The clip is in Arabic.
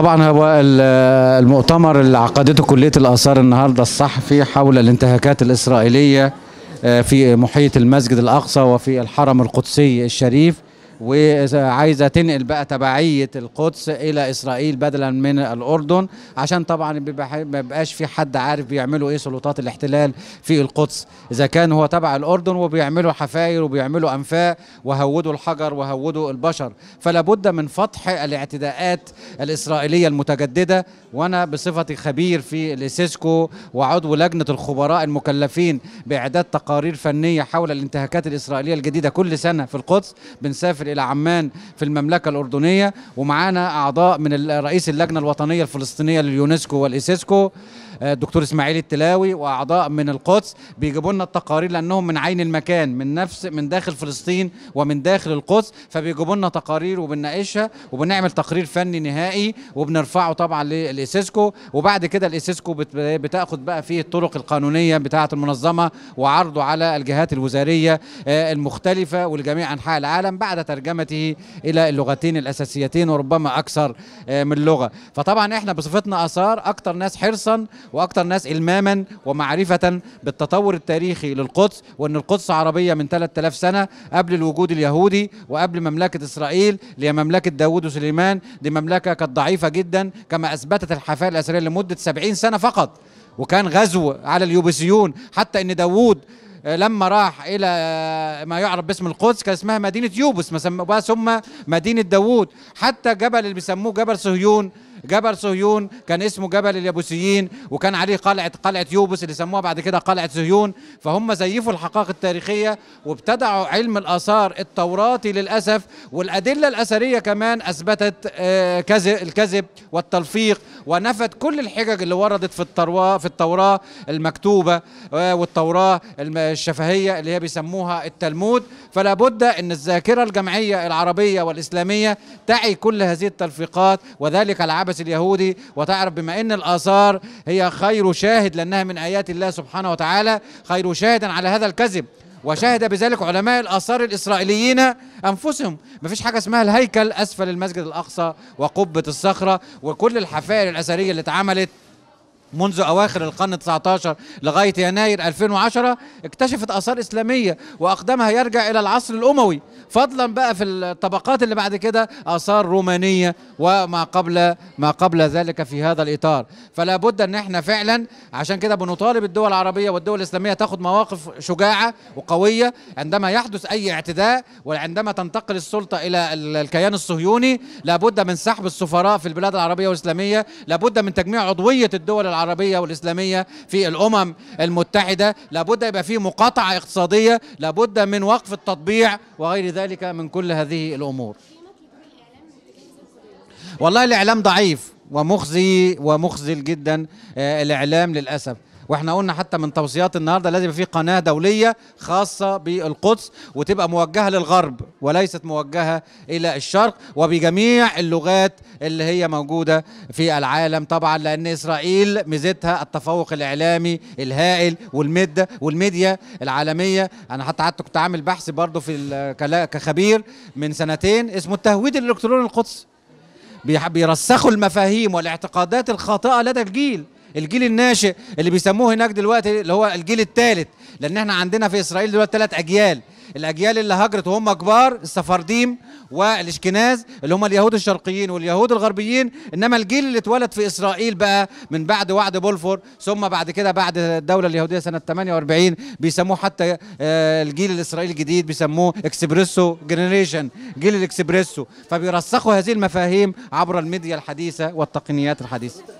طبعا هو المؤتمر اللي عقدته كليه الاثار النهارده الصحفي حول الانتهاكات الاسرائيليه آه، في محيط المسجد الاقصى وفي الحرم القدسي الشريف وعايزه تنقل بقى تبعيه القدس الى اسرائيل بدلا من الاردن عشان طبعا ما بيبقاش في حد عارف بيعملوا ايه سلطات الاحتلال في القدس اذا كان هو تبع الاردن وبيعملوا حفاير وبيعملوا انفاق وهودوا الحجر وهودوا البشر فلا بد من فتح الاعتداءات الاسرائيليه المتجدده وانا بصفتي خبير في الاسيسكو وعضو لجنه الخبراء المكلفين باعداد تقارير فنيه حول الانتهاكات الاسرائيليه الجديده كل سنه في القدس بنسافر إلى عمان في المملكة الأردنية ومعانا أعضاء من رئيس اللجنة الوطنية الفلسطينية لليونسكو والإسيسكو الدكتور آه، اسماعيل التلاوي واعضاء من القدس بيجيبوا لنا التقارير لانهم من عين المكان من نفس من داخل فلسطين ومن داخل القدس فبيجيبوا لنا تقارير وبنناقشها وبنعمل تقرير فني نهائي وبنرفعه طبعا للاسيسكو وبعد كده الاسيسكو بتاخد بقى فيه الطرق القانونيه بتاعه المنظمه وعرضه على الجهات الوزاريه آه، المختلفه ولجميع انحاء العالم بعد ترجمته الى اللغتين الاساسيتين وربما اكثر آه، من لغه فطبعا احنا بصفتنا اثار اكثر ناس حرصا واكثر ناس الماما ومعرفه بالتطور التاريخي للقدس وان القدس عربيه من 3000 سنه قبل الوجود اليهودي وقبل مملكه اسرائيل اللي هي مملكه داوود وسليمان دي مملكه كانت ضعيفه جدا كما اثبتت الحفائل الاثريه لمده 70 سنه فقط وكان غزو على اليوبسيون حتى ان داوود آه، لما راح الى آه، ما يعرف باسم القدس كان اسمها مدينه يوبس ثم مدينه داوود حتى جبل اللي بيسموه جبل صهيون جبل صهيون كان اسمه جبل اليابوسيين وكان عليه قلعه قلعه يوبس اللي سموها بعد كده قلعه صهيون فهم زيفوا الحقائق التاريخيه وابتدعوا علم الاثار التوراتي للاسف والادله الاثريه كمان اثبتت آه، الكذب والتلفيق ونفت كل الحجج اللي وردت في التوراه في التوراه المكتوبه آه، والتوراه الشفهيه اللي هي بيسموها التلمود فلا بد ان الذاكره الجمعيه العربيه والاسلاميه تعي كل هذه التلفيقات وذلك العبث المحبس اليهودي وتعرف بما ان الاثار هي خير شاهد لانها من ايات الله سبحانه وتعالى خير شاهد على هذا الكذب وشهد بذلك علماء الاثار الاسرائيليين انفسهم مفيش حاجه اسمها الهيكل اسفل المسجد الاقصى وقبه الصخره وكل الحفائر الاثريه اللي اتعملت منذ أواخر القرن 19 لغاية يناير 2010 اكتشفت آثار إسلامية وأقدامها يرجع إلى العصر الأموي فضلا بقى في الطبقات اللي بعد كده آثار رومانية وما قبل ما قبل ذلك في هذا الإطار فلا بد أن احنا فعلا عشان كده بنطالب الدول العربية والدول الإسلامية تاخد مواقف شجاعة وقوية عندما يحدث أي اعتداء وعندما تنتقل السلطة إلى الكيان الصهيوني لابد من سحب السفراء في البلاد العربية والإسلامية لابد من تجميع عضوية الدول العربية العربية والإسلامية في الأمم المتحدة لابد يبقى في مقاطعة اقتصادية لابد من وقف التطبيع وغير ذلك من كل هذه الأمور والله الإعلام ضعيف ومخزي ومخزل جدا آه، الإعلام للأسف واحنا قلنا حتى من توصيات النهارده لازم في قناه دوليه خاصه بالقدس وتبقى موجهه للغرب وليست موجهه الى الشرق وبجميع اللغات اللي هي موجوده في العالم طبعا لان اسرائيل ميزتها التفوق الاعلامي الهائل والمده والميديا العالميه انا حتى حتى كنت عامل بحث برضه في كخبير من سنتين اسمه التهويد الالكتروني القدس بيرسخوا المفاهيم والاعتقادات الخاطئه لدى الجيل الجيل الناشئ اللي بيسموه هناك دلوقتي اللي هو الجيل الثالث لان احنا عندنا في اسرائيل دلوقتي ثلاث اجيال الاجيال اللي هاجرت وهم كبار السفارديم والاشكناز اللي هم اليهود الشرقيين واليهود الغربيين انما الجيل اللي اتولد في اسرائيل بقى من بعد وعد بولفور ثم بعد كده بعد الدوله اليهوديه سنه 48 بيسموه حتى آه، الجيل الاسرائيلي الجديد بيسموه اكسبريسو جنريشن جيل الاكسبريسو فبيرسخوا هذه المفاهيم عبر الميديا الحديثه والتقنيات الحديثه